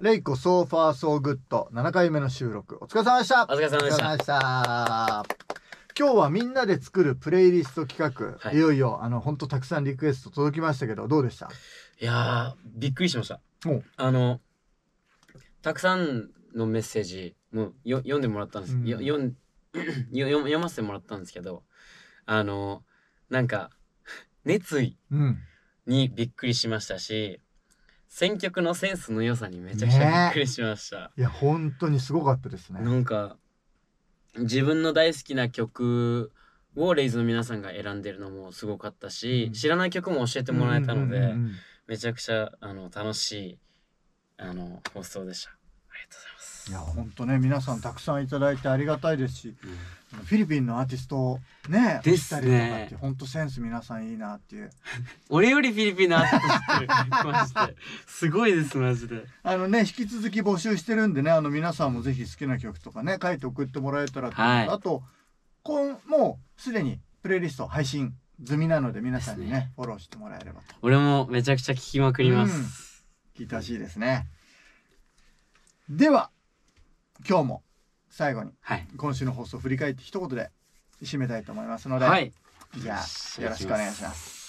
レイコソーファーソーグッド7回目の収録お疲れ様でしたお疲れ様でしたした今日はみんなで作るプレイリスト企画、はい、いよいよあの本当たくさんリクエスト届きましたけどどうでしたいやびっくりしましたあのたくさんのメッセージもよ読んでもらったんです、うん、よ読 読ませてもらったんですけどあのなんか熱意にびっくりしましたし、選曲のセンスの良さにめちゃくちゃびっくりしました、ね、いや本当にすごかったですねなんか自分の大好きな曲をレイズの皆さんが選んでるのもすごかったし、うん、知らない曲も教えてもらえたので、うんうんうんめちゃくちゃあの楽しいあの放送でしたありがとうございますいや本当ね皆さんたくさんいただいてありがたいですし、うん、フィリピンのアーティストをねでしたりとかって本当センス皆さんいいなっていう 俺よりフィリピンのアーティストすごいですマジであのね引き続き募集してるんでねあの皆さんもぜひ好きな曲とかね書いて送ってもらえたらと、はい、あとこんもうすでにプレイリスト配信済みなので皆さんにね、ね、フォローしてもらえればと俺もめちゃくちゃ聴きまくります、うん、聞いてほしいですねでは今日も最後に、今週の放送を振り返って一言で締めたいと思いますので、はい、じゃあよろしくお願いします。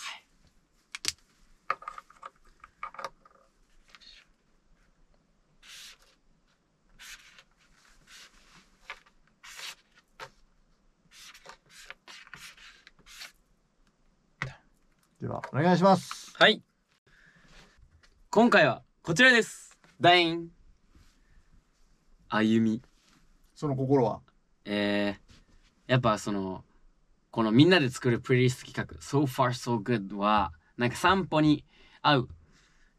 ではお願いしますはい今回はこちらですダイン歩みその心はえー、やっぱそのこのみんなで作るプレイリスト企画 So Far So Good はなんか散歩に合う、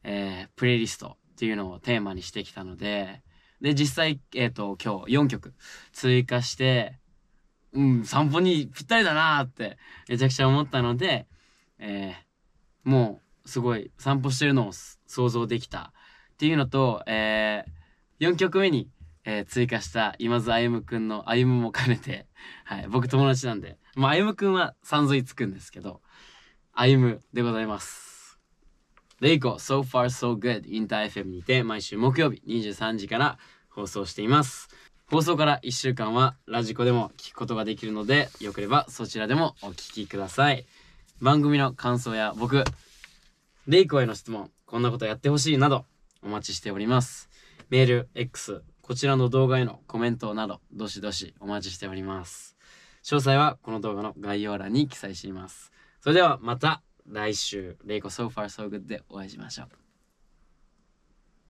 えー、プレイリストっていうのをテーマにしてきたのでで実際、えーと、今日4曲追加してうん散歩にぴったりだなってめちゃくちゃ思ったので、えー、もうすごい散歩してるのを想像できたっていうのと、えー、4曲目にえー、追加した今津歩くんの歩も兼ねて、はい、僕友達なんで、まあ、歩くんはさんずいつくんですけど、歩でございます。で以降、So Far So Good インター FM にて毎週木曜日23時から放送しています。放送から1週間はラジコでも聞くことができるので、よければそちらでもお聴きください。番組の感想や僕、レイコへの質問、こんなことやってほしいなどお待ちしております。メール、X、こちらの動画へのコメントなど、どしどしお待ちしております。詳細はこの動画の概要欄に記載しています。それではまた来週、レイコ So Far So Good でお会いしましょう。